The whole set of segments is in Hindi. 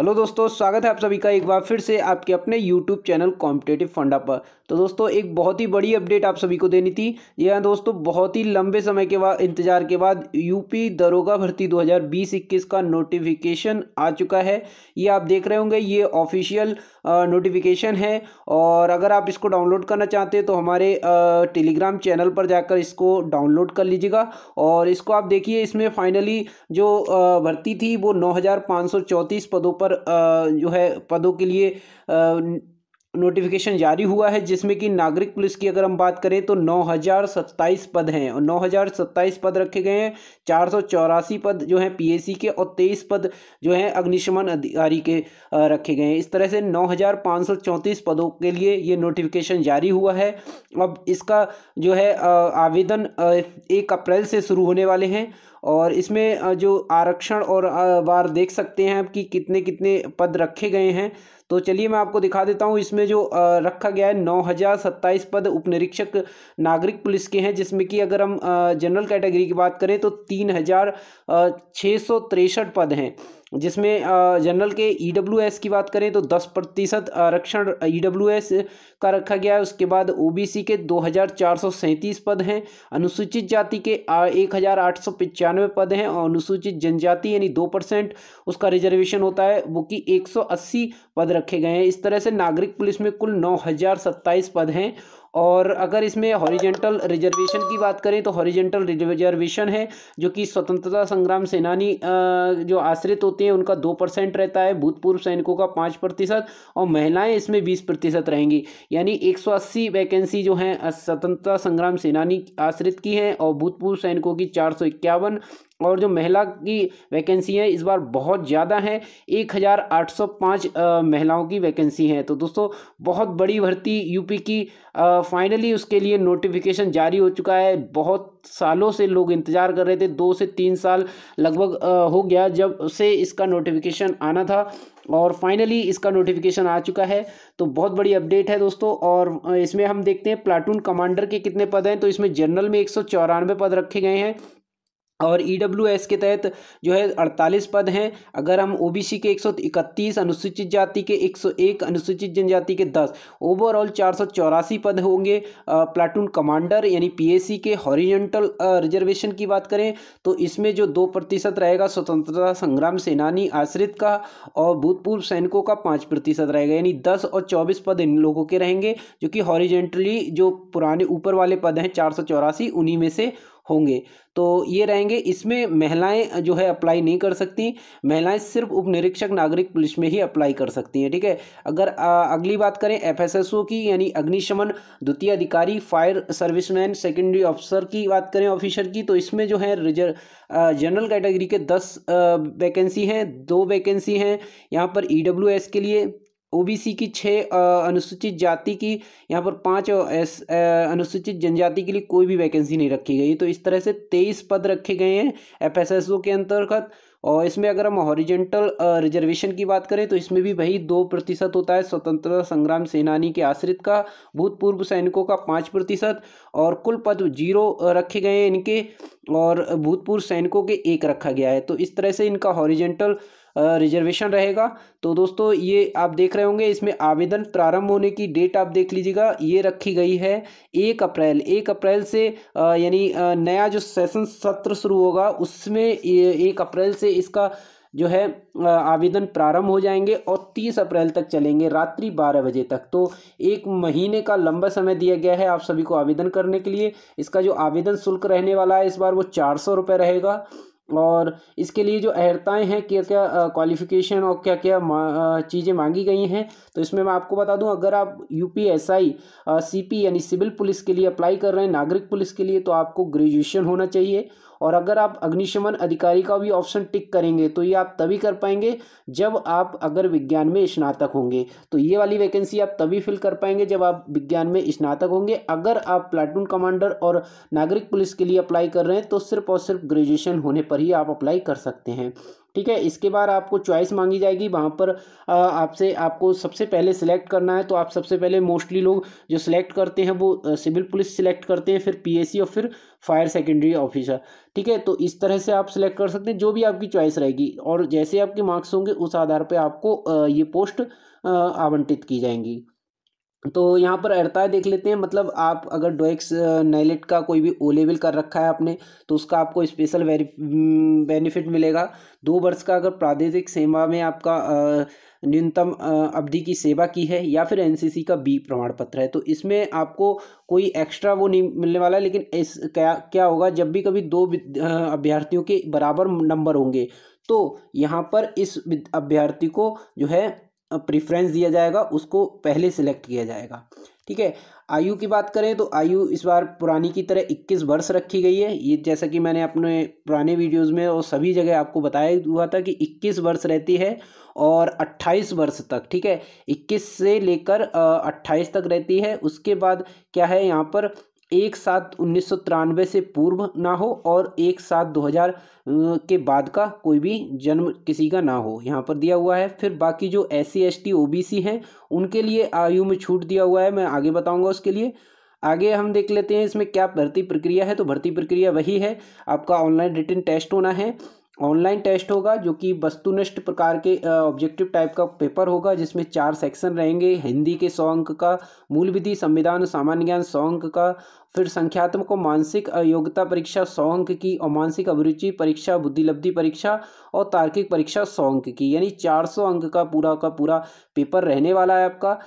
हेलो दोस्तों स्वागत है आप सभी का एक बार फिर से आपके अपने यूट्यूब चैनल कॉम्पिटेटिव फंडा पर तो दोस्तों एक बहुत ही बड़ी अपडेट आप सभी को देनी थी यह दोस्तों बहुत ही लंबे समय के बाद इंतजार के बाद यूपी दरोगा भर्ती 2020-21 का नोटिफिकेशन आ चुका है ये आप देख रहे होंगे ये ऑफिशियल नोटिफिकेशन है और अगर आप इसको डाउनलोड करना चाहते हैं तो हमारे टेलीग्राम चैनल पर जाकर इसको डाउनलोड कर लीजिएगा और इसको आप देखिए इसमें फाइनली जो भर्ती थी वो नौ पदों पर पर जो है पदों के लिए नोटिफिकेशन जारी हुआ है जिसमें कि नागरिक पुलिस की अगर हम बात करें तो नौ हज़ार सत्ताईस पद हैं और नौ हज़ार सत्ताईस पद रखे गए हैं चार सौ चौरासी पद जो हैं पीएसी के और तेईस पद जो हैं अग्निशमन अधिकारी के रखे गए हैं इस तरह से नौ हज़ार पाँच सौ चौंतीस पदों के लिए ये नोटिफिकेशन जारी हुआ है अब इसका जो है आवेदन एक अप्रैल से शुरू होने वाले हैं और इसमें जो आरक्षण और बार देख सकते हैं कि कितने कितने पद रखे गए हैं तो चलिए मैं आपको दिखा देता हूँ इसमें जो रखा गया है नौ हज़ार सत्ताईस पद उपनिरीक्षक नागरिक पुलिस के हैं जिसमें कि अगर हम जनरल कैटेगरी की बात करें तो तीन हज़ार छः सौ तिरसठ पद हैं जिसमें जनरल के ई e की बात करें तो दस प्रतिशत आरक्षण ई e का रखा गया है उसके बाद ओबीसी के दो पद हैं अनुसूचित जाति के एक पद हैं और अनुसूचित जनजाति यानी दो परसेंट उसका रिजर्वेशन होता है वो कि 180 पद रखे गए हैं इस तरह से नागरिक पुलिस में कुल नौ पद हैं और अगर इसमें हॉरिजेंटल रिजर्वेशन की बात करें तो हॉरिजेंटल रिजर्वेशन है जो कि स्वतंत्रता संग्राम सेनानी जो आश्रित होते हैं उनका दो परसेंट रहता है भूतपूर्व सैनिकों का पाँच प्रतिशत और महिलाएं इसमें बीस प्रतिशत रहेंगी यानी एक सौ अस्सी वैकेंसी जो हैं स्वतंत्रता संग्राम सेनानी आश्रित की हैं और भूतपूर्व सैनिकों की चार सौ इक्यावन और जो महिला की वैकेंसी है इस बार बहुत ज़्यादा है 1805 महिलाओं की वैकेंसी है तो दोस्तों बहुत बड़ी भर्ती यूपी की फाइनली उसके लिए नोटिफिकेशन जारी हो चुका है बहुत सालों से लोग इंतज़ार कर रहे थे दो से तीन साल लगभग हो गया जब से इसका नोटिफिकेशन आना था और फाइनली इसका नोटिफिकेशन आ चुका है तो बहुत बड़ी अपडेट है दोस्तों और इसमें हम देखते हैं प्लाटून कमांडर के कितने पद हैं तो इसमें जनरल में एक पद रखे गए हैं और ई e के तहत जो है 48 पद हैं अगर हम ओ के 131 अनुसूचित जाति के 101 अनुसूचित जनजाति के 10 ओवरऑल चार पद होंगे प्लाटून कमांडर यानी पीएसी के हॉरिजेंटल रिजर्वेशन की बात करें तो इसमें जो दो प्रतिशत रहेगा स्वतंत्रता संग्राम सेनानी आश्रित का और भूतपूर्व सैनिकों का पाँच प्रतिशत रहेगा यानी दस और चौबीस पद इन लोगों के रहेंगे जो कि हॉरिजेंटली जो पुराने ऊपर वाले पद हैं चार उन्हीं में से होंगे तो ये रहेंगे इसमें महिलाएं जो है अप्लाई नहीं कर सकती महिलाएं सिर्फ उपनिरीक्षक नागरिक पुलिस में ही अप्लाई कर सकती हैं ठीक है ठीके? अगर आ, अगली बात करें एफएसएसओ की यानी अग्निशमन द्वितीय अधिकारी फायर सर्विसमैन सेकेंडरी ऑफिसर की बात करें ऑफिसर की तो इसमें जो है रिजर्व जनरल कैटेगरी के दस वैकेंसी हैं दो वैकेंसी हैं यहाँ पर ई e के लिए ओबीसी की छः अनुसूचित जाति की यहाँ पर पाँच अनुसूचित जनजाति के लिए कोई भी वैकेंसी नहीं रखी गई तो इस तरह से तेईस पद रखे गए हैं एफएसएसओ के अंतर्गत और इसमें अगर हम हॉरिजेंटल रिजर्वेशन की बात करें तो इसमें भी वही दो प्रतिशत होता है स्वतंत्रता संग्राम सेनानी के आश्रित का भूतपूर्व सैनिकों का पाँच प्रतिशत और कुल पद जीरो रखे गए हैं इनके और भूतपूर्व सैनिकों के एक रखा गया है तो इस तरह से इनका हॉरिजेंटल रिजर्वेशन रहेगा तो दोस्तों ये आप देख रहे होंगे इसमें आवेदन प्रारंभ होने की डेट आप देख लीजिएगा ये रखी गई है एक अप्रैल एक अप्रैल से यानी नया जो सेशन सत्र शुरू होगा उसमें एक अप्रैल से इसका जो है आवेदन प्रारंभ हो जाएंगे और तीस अप्रैल तक चलेंगे रात्रि बारह बजे तक तो एक महीने का लंबा समय दिया गया है आप सभी को आवेदन करने के लिए इसका जो आवेदन शुल्क रहने वाला है इस बार वो चार सौ रुपये रहेगा और इसके लिए जो अहर्ताएँ हैं क्या क्या क्वालिफ़िकेशन और क्या क्या चीज़ें मांगी गई हैं तो इसमें मैं आपको बता दूं अगर आप U P S I C P यानी सिविल पुलिस के लिए अप्लाई कर रहे हैं नागरिक पुलिस के लिए तो आपको ग्रेजुएशन होना चाहिए और अगर आप अग्निशमन अधिकारी का भी ऑप्शन टिक करेंगे तो ये आप तभी कर पाएंगे जब आप अगर विज्ञान में स्नातक होंगे तो ये वाली वैकेंसी आप तभी फिल कर पाएंगे जब आप विज्ञान में स्नातक होंगे अगर आप प्लाटून कमांडर और नागरिक पुलिस के लिए अप्लाई कर रहे हैं तो सिर्फ और सिर्फ ग्रेजुएशन होने पर ही आप अप्लाई कर सकते हैं ठीक है इसके बाद आपको चॉइस मांगी जाएगी वहाँ पर आपसे आपको सबसे पहले सिलेक्ट करना है तो आप सबसे पहले मोस्टली लोग जो सिलेक्ट करते हैं वो सिविल पुलिस सिलेक्ट करते हैं फिर पीएससी और फिर फायर सेकेंडरी ऑफिसर ठीक है तो इस तरह से आप सिलेक्ट कर सकते हैं जो भी आपकी चॉइस रहेगी और जैसे आपके मार्क्स होंगे उस आधार पर आपको ये पोस्ट आवंटित की जाएंगी तो यहाँ पर अड़ताए देख लेते हैं मतलब आप अगर डोएक्स नाइलेट का कोई भी ओ लेवल कर रखा है आपने तो उसका आपको स्पेशल बेनिफिट mm, मिलेगा दो वर्ष का अगर प्रादेशिक सेवा में आपका न्यूनतम अवधि की सेवा की है या फिर एनसीसी का बी प्रमाण पत्र है तो इसमें आपको कोई एक्स्ट्रा वो नहीं मिलने वाला है लेकिन इस क्या क्या होगा जब भी कभी दो अभ्यर्थियों के बराबर नंबर होंगे तो यहाँ पर इस अभ्यर्थी को जो है प्रिफ्रेंस दिया जाएगा उसको पहले सिलेक्ट किया जाएगा ठीक है आयु की बात करें तो आयु इस बार पुरानी की तरह 21 वर्ष रखी गई है ये जैसा कि मैंने अपने पुराने वीडियोस में और सभी जगह आपको बताया हुआ था कि 21 वर्ष रहती है और 28 वर्ष तक ठीक है 21 से लेकर 28 तक रहती है उसके बाद क्या है यहाँ पर एक सात उन्नीस से पूर्व ना हो और एक सात 2000 के बाद का कोई भी जन्म किसी का ना हो यहाँ पर दिया हुआ है फिर बाकी जो S C S T O B C हैं उनके लिए आयु में छूट दिया हुआ है मैं आगे बताऊंगा उसके लिए आगे हम देख लेते हैं इसमें क्या भर्ती प्रक्रिया है तो भर्ती प्रक्रिया वही है आपका ऑनलाइन रिटर्न टेस्ट होना है ऑनलाइन टेस्ट होगा जो कि वस्तुनिष्ठ प्रकार के ऑब्जेक्टिव टाइप का पेपर होगा जिसमें चार सेक्शन रहेंगे हिंदी के सौ अंक का मूल विधि संविधान सामान्य ज्ञान सौ अंक का फिर संख्यात्मक और मानसिक योग्यता परीक्षा सौ अंक की और मानसिक अभिरुचि परीक्षा बुद्धिलब्धि परीक्षा और तार्किक परीक्षा सौ अंक की यानी चार सौ अंक का पूरा का पूरा पेपर रहने वाला है आपका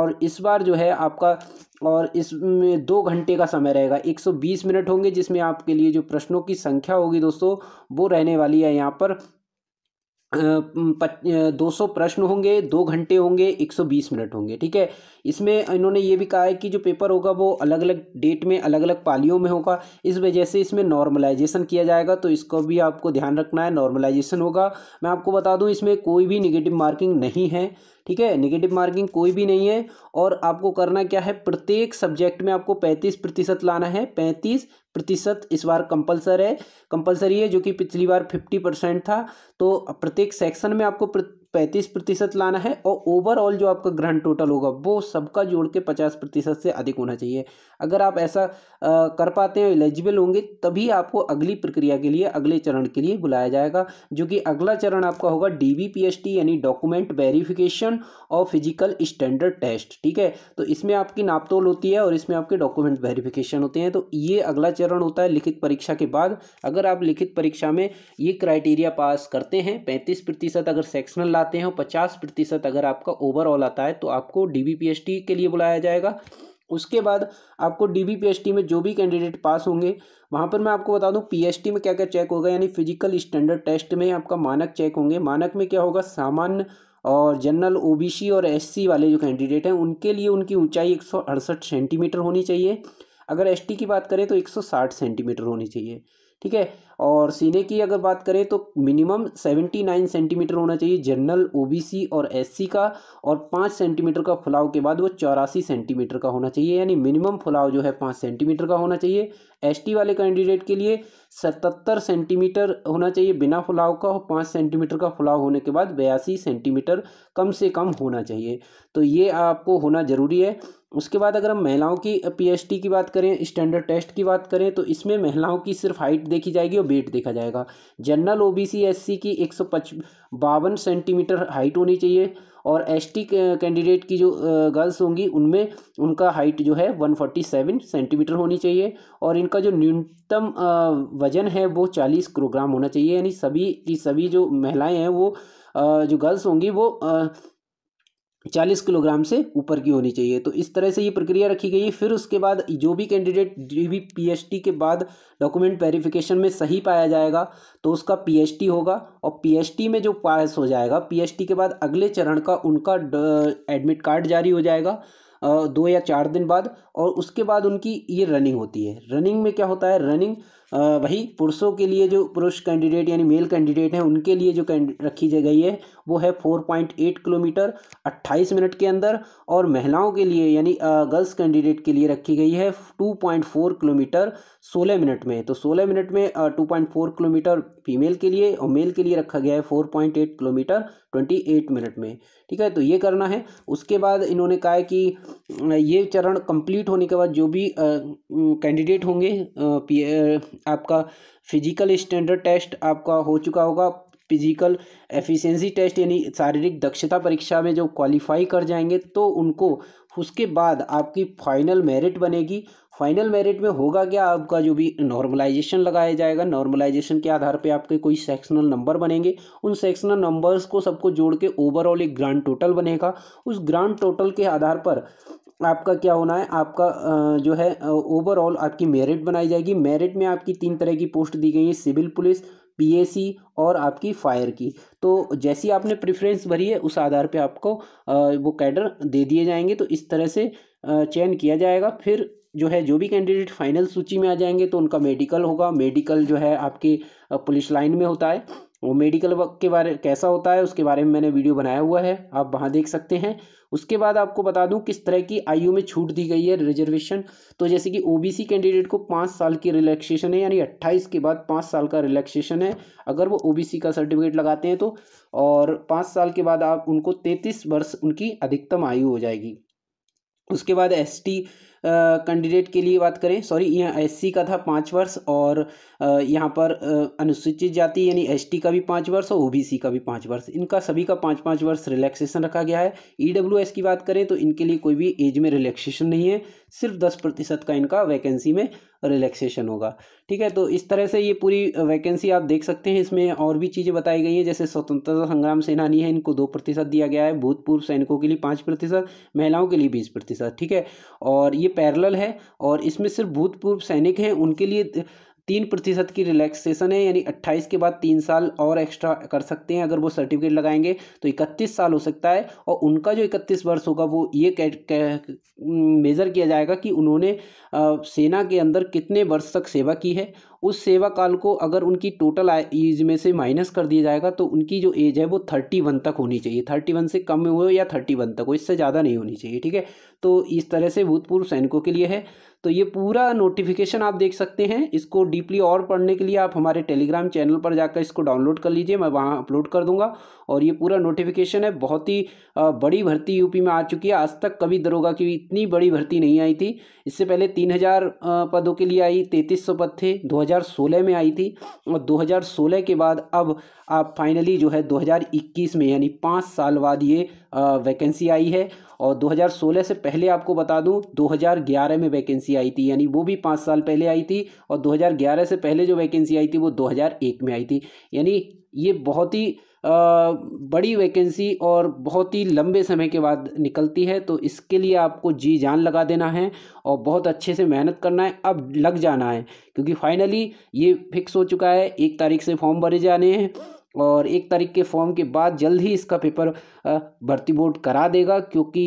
और इस बार जो है आपका और इसमें दो घंटे का समय रहेगा 120 मिनट होंगे जिसमें आपके लिए जो प्रश्नों की संख्या होगी दोस्तों वो रहने वाली है यहाँ पर दो सौ प्रश्न होंगे दो घंटे होंगे एक सौ बीस मिनट होंगे ठीक है इसमें इन्होंने ये भी कहा है कि जो पेपर होगा वो अलग अलग डेट में अलग अलग पालियों में होगा इस वजह से इसमें नॉर्मलाइजेशन किया जाएगा तो इसको भी आपको ध्यान रखना है नॉर्मलाइजेशन होगा मैं आपको बता दूँ इसमें कोई भी निगेटिव मार्किंग नहीं है ठीक है निगेटिव मार्किंग कोई भी नहीं है और आपको करना क्या है प्रत्येक सब्जेक्ट में आपको पैंतीस प्रतिशत लाना है पैंतीस प्रतिशत इस बार कंपलसर है कंपलसरी है जो कि पिछली बार फिफ्टी परसेंट था तो प्रत्येक सेक्शन में आपको पैंतीस प्रतिशत लाना है और ओवरऑल जो आपका ग्रहण टोटल होगा वो सबका जोड़ के पचास प्रतिशत से अधिक होना चाहिए अगर आप ऐसा आ, कर पाते हैं एलिजिबल होंगे तभी आपको अगली प्रक्रिया के लिए अगले चरण के लिए बुलाया जाएगा जो कि अगला चरण आपका होगा डी यानी डॉक्यूमेंट वेरिफिकेशन और फिजिकल स्टैंडर्ड टेस्ट ठीक है तो इसमें आपकी नापतोल होती है और इसमें आपके डॉक्यूमेंट वेरिफिकेशन होते हैं तो ये अगला चरण होता है लिखित परीक्षा के बाद अगर आप लिखित परीक्षा में ये क्राइटेरिया पास करते हैं पैंतीस प्रतिशत अगर सेक्शनल लाते हैं पचास प्रतिशत अगर आपका ओवरऑल आता है तो आपको डी के लिए बुलाया जाएगा उसके बाद आपको डी में जो भी कैंडिडेट पास होंगे वहाँ पर मैं आपको बता दूँ पीएचटी में क्या क्या चेक होगा यानी फिजिकल स्टैंडर्ड टेस्ट में आपका मानक चेक होंगे मानक में क्या होगा सामान्य और जनरल ओबीसी और एससी वाले जो कैंडिडेट हैं उनके लिए उनकी ऊंचाई एक सेंटीमीटर होनी चाहिए अगर एसटी की बात करें तो 160 सेंटीमीटर होनी चाहिए ठीक है और सीने की अगर बात करें तो मिनिमम 79 सेंटीमीटर होना चाहिए जनरल ओबीसी और एससी का और पाँच सेंटीमीटर का फुलाव के बाद वो चौरासी सेंटीमीटर का होना चाहिए यानी मिनिमम फुलाव जो है पाँच सेंटीमीटर का होना चाहिए एसटी वाले कैंडिडेट के लिए सतहत्तर सेंटीमीटर होना चाहिए बिना फुलाव का और पाँच सेंटीमीटर का फुलाव होने के बाद बयासी सेंटीमीटर कम से कम होना चाहिए तो ये आपको होना ज़रूरी है उसके बाद अगर हम महिलाओं की पीएचटी की बात करें स्टैंडर्ड टेस्ट की बात करें तो इसमें महिलाओं की सिर्फ हाइट देखी जाएगी और वेट देखा जाएगा जनरल ओबीसी एससी की एक सौ बावन सेंटीमीटर हाइट होनी चाहिए और एसटी कैंडिडेट की जो गर्ल्स होंगी उनमें उनका हाइट जो है वन फोर्टी सेवन सेंटीमीटर होनी चाहिए और इनका जो न्यूनतम वजन है वो चालीस किलोग्राम होना चाहिए यानी सभी की सभी जो महिलाएं हैं वो जो गर्ल्स होंगी वो चालीस किलोग्राम से ऊपर की होनी चाहिए तो इस तरह से ये प्रक्रिया रखी गई है फिर उसके बाद जो भी कैंडिडेट जो भी पीएचटी के बाद डॉक्यूमेंट वेरिफिकेशन में सही पाया जाएगा तो उसका पीएचटी होगा और पीएचटी में जो पास हो जाएगा पीएचटी के बाद अगले चरण का उनका एडमिट कार्ड जारी हो जाएगा दो या चार दिन बाद और उसके बाद उनकी ये रनिंग होती है रनिंग में क्या होता है रनिंग वही पुरुषों के लिए जो पुरुष कैंडिडेट यानी मेल कैंडिडेट हैं उनके लिए जो रखी गई है वो है फोर पॉइंट एट किलोमीटर अट्ठाईस मिनट के अंदर और महिलाओं के लिए यानी गर्ल्स कैंडिडेट के लिए रखी गई है टू पॉइंट फोर किलोमीटर सोलह मिनट में तो सोलह मिनट में two point four kilometre female के लिए और मेल के लिए रखा गया है four point eight kilometre twenty eight minute में ठीक है तो ये करना है उसके बाद इन्होंने कहा है कि ये चरण कम्प्लीट होने के बाद जो भी कैंडिडेट होंगे आपका फिजिकल स्टैंडर्ड टेस्ट आपका हो चुका होगा फिजिकल एफिशिएंसी टेस्ट यानी शारीरिक दक्षता परीक्षा में जो क्वालिफाई कर जाएंगे तो उनको उसके बाद आपकी फाइनल मेरिट बनेगी फाइनल मेरिट में होगा क्या आपका जो भी नॉर्मलाइजेशन लगाया जाएगा नॉर्मलाइजेशन के आधार पे आपके कोई सेक्शनल नंबर बनेंगे उन सेक्शनल नंबर्स को सबको जोड़ के ओवरऑल एक ग्रांड टोटल बनेगा उस ग्रांड टोटल के आधार पर आपका क्या होना है आपका जो है ओवरऑल आपकी मेरिट बनाई जाएगी मेरिट में आपकी तीन तरह की पोस्ट दी गई है सिविल पुलिस पी और आपकी फायर की तो जैसी आपने प्रेफरेंस भरी है उस आधार पे आपको वो कैडर दे दिए जाएंगे तो इस तरह से चयन किया जाएगा फिर जो है जो भी कैंडिडेट फाइनल सूची में आ जाएंगे तो उनका मेडिकल होगा मेडिकल जो है आपके पुलिस लाइन में होता है वो मेडिकल वर्क के बारे कैसा होता है उसके बारे में मैंने वीडियो बनाया हुआ है आप वहाँ देख सकते हैं उसके बाद आपको बता दूं किस तरह की आयु में छूट दी गई है रिजर्वेशन तो जैसे कि ओबीसी कैंडिडेट को पाँच साल की रिलैक्सेशन है यानी अट्ठाईस के बाद पाँच साल का रिलैक्सेशन है अगर वो ओबीसी का सर्टिफिकेट लगाते हैं तो और पाँच साल के बाद आप उनको तैंतीस वर्ष उनकी अधिकतम आयु हो जाएगी उसके बाद एस टी कैंडिडेट के लिए बात करें सॉरी यहाँ एससी का था पाँच वर्ष और यहाँ पर अनुसूचित जाति यानी एसटी का भी पाँच वर्ष और ओबीसी का भी पाँच वर्ष इनका सभी का पाँच पाँच वर्ष रिलैक्सेशन रखा गया है ईडब्ल्यूएस e की बात करें तो इनके लिए कोई भी एज में रिलैक्सेशन नहीं है सिर्फ दस प्रतिशत का इनका वैकेंसी में रिलैक्सेशन होगा ठीक है तो इस तरह से ये पूरी वैकेंसी आप देख सकते हैं इसमें और भी चीज़ें बताई गई हैं जैसे स्वतंत्रता संग्राम सेनानी है इनको दो प्रतिशत दिया गया है भूतपूर्व सैनिकों के लिए पाँच प्रतिशत महिलाओं के लिए बीस प्रतिशत ठीक है और ये पैरल है और इसमें सिर्फ भूतपूर्व सैनिक हैं उनके लिए तीन प्रतिशत की रिलैक्सेशन है यानी अट्ठाईस के बाद तीन साल और एक्स्ट्रा कर सकते हैं अगर वो सर्टिफिकेट लगाएंगे तो इकतीस साल हो सकता है और उनका जो इकतीस वर्ष होगा वो ये कै, मेज़र किया जाएगा कि उन्होंने आ, सेना के अंदर कितने वर्ष तक सेवा की है उस सेवा काल को अगर उनकी टोटल एज में से माइनस कर दिया जाएगा तो उनकी जो एज है वो थर्टी वन तक होनी चाहिए थर्टी वन से कम हो या थर्टी वन तक हो इससे ज़्यादा नहीं होनी चाहिए ठीक है तो इस तरह से भूतपूर्व सैनिकों के लिए है तो ये पूरा नोटिफिकेशन आप देख सकते हैं इसको डीपली और पढ़ने के लिए आप हमारे टेलीग्राम चैनल पर जाकर इसको डाउनलोड कर लीजिए मैं वहाँ अपलोड कर दूंगा और ये पूरा नोटिफिकेशन है बहुत ही बड़ी भर्ती यूपी में आ चुकी है आज तक कभी दरोगा की इतनी बड़ी भर्ती नहीं आई थी इससे पहले तीन हज़ार पदों के लिए आई तैंतीस सौ पद थे दो 2016 में आई थी और 2016 के बाद अब आप फाइनली जो है 2021 में यानी पाँच साल बाद ये वैकेंसी आई है और 2016 से पहले आपको बता दूं 2011 में वैकेंसी आई थी यानी वो भी पाँच साल पहले आई थी और 2011 से पहले जो वैकेंसी आई थी वो 2001 में आई थी यानी ये बहुत ही बड़ी वैकेंसी और बहुत ही लंबे समय के बाद निकलती है तो इसके लिए आपको जी जान लगा देना है और बहुत अच्छे से मेहनत करना है अब लग जाना है क्योंकि फाइनली ये फिक्स हो चुका है एक तारीख से फॉर्म भरे जाने हैं और एक तारीख के फॉर्म के बाद जल्द ही इसका पेपर भर्ती बोर्ड करा देगा क्योंकि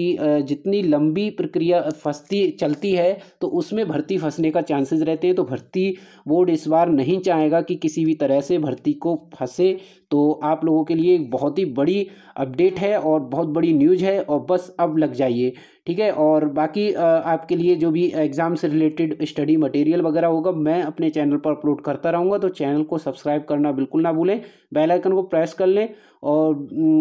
जितनी लंबी प्रक्रिया फंसती चलती है तो उसमें भर्ती फंसने का चांसेस रहते हैं तो भर्ती बोर्ड इस बार नहीं चाहेगा कि किसी भी तरह से भर्ती को फंसे तो आप लोगों के लिए एक बहुत ही बड़ी अपडेट है और बहुत बड़ी न्यूज़ है और बस अब लग जाइए ठीक है और बाकी आपके लिए जो भी एग्ज़ाम से रिलेटेड स्टडी मटेरियल वगैरह होगा मैं अपने चैनल पर अपलोड करता रहूँगा तो चैनल को सब्सक्राइब करना बिल्कुल ना भूलें बेल आइकन को प्रेस कर लें और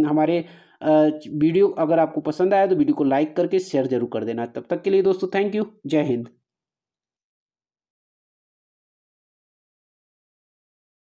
हमारे वीडियो अगर आपको पसंद आया तो वीडियो को लाइक करके शेयर जरूर कर देना तब तक के लिए दोस्तों थैंक यू जय हिंद